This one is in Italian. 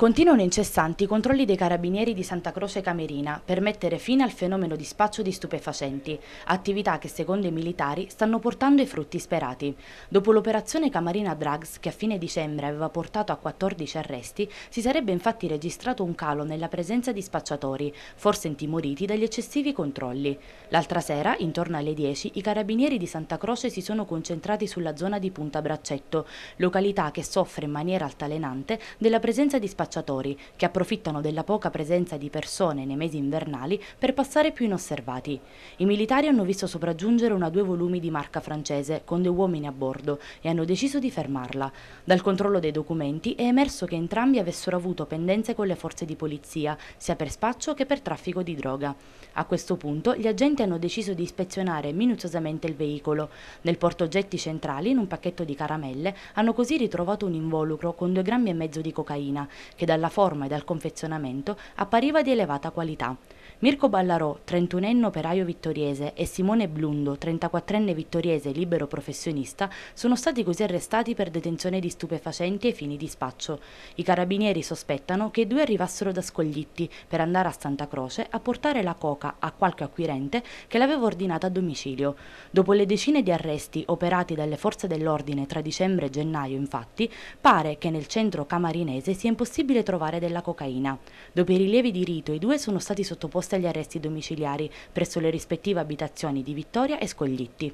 Continuano incessanti i controlli dei carabinieri di Santa Croce Camerina per mettere fine al fenomeno di spaccio di stupefacenti, attività che secondo i militari stanno portando i frutti sperati. Dopo l'operazione Camarina Drugs, che a fine dicembre aveva portato a 14 arresti, si sarebbe infatti registrato un calo nella presenza di spacciatori, forse intimoriti dagli eccessivi controlli. L'altra sera, intorno alle 10, i carabinieri di Santa Croce si sono concentrati sulla zona di Punta Braccetto, località che soffre in maniera altalenante della presenza di spacciatori cacciatori che approfittano della poca presenza di persone nei mesi invernali per passare più inosservati. I militari hanno visto sopraggiungere una due volumi di marca francese con due uomini a bordo e hanno deciso di fermarla. Dal controllo dei documenti è emerso che entrambi avessero avuto pendenze con le forze di polizia, sia per spaccio che per traffico di droga. A questo punto gli agenti hanno deciso di ispezionare minuziosamente il veicolo. Nel portoggetti centrali, in un pacchetto di caramelle, hanno così ritrovato un involucro con due grammi e mezzo di cocaina, che dalla forma e dal confezionamento appariva di elevata qualità Mirko Ballarò, 31enne operaio vittoriese, e Simone Blundo, 34enne vittoriese libero professionista, sono stati così arrestati per detenzione di stupefacenti ai fini di spaccio. I carabinieri sospettano che i due arrivassero da Scoglitti per andare a Santa Croce a portare la coca a qualche acquirente che l'aveva ordinata a domicilio. Dopo le decine di arresti operati dalle forze dell'ordine tra dicembre e gennaio, infatti, pare che nel centro camarinese sia impossibile trovare della cocaina. Dopo i rilievi di rito, i due sono stati sottoposti agli arresti domiciliari presso le rispettive abitazioni di Vittoria e Scoglitti.